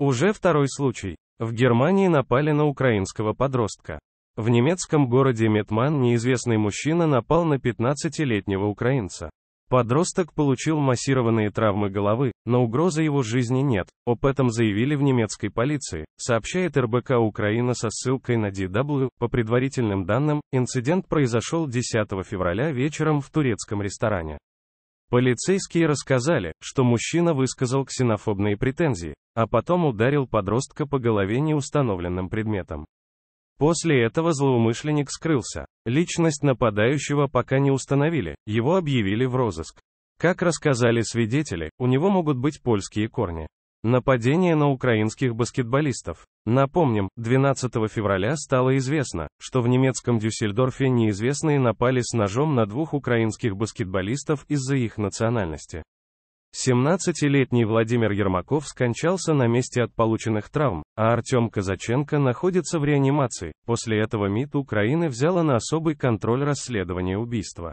Уже второй случай. В Германии напали на украинского подростка. В немецком городе Метман неизвестный мужчина напал на 15-летнего украинца. Подросток получил массированные травмы головы, но угрозы его жизни нет. Об этом заявили в немецкой полиции, сообщает РБК Украина со ссылкой на DW. По предварительным данным, инцидент произошел 10 февраля вечером в турецком ресторане. Полицейские рассказали, что мужчина высказал ксенофобные претензии, а потом ударил подростка по голове неустановленным предметом. После этого злоумышленник скрылся. Личность нападающего пока не установили, его объявили в розыск. Как рассказали свидетели, у него могут быть польские корни. Нападение на украинских баскетболистов. Напомним, 12 февраля стало известно, что в немецком Дюссельдорфе неизвестные напали с ножом на двух украинских баскетболистов из-за их национальности. 17-летний Владимир Ермаков скончался на месте от полученных травм, а Артем Казаченко находится в реанимации. После этого МИД Украины взяла на особый контроль расследование убийства.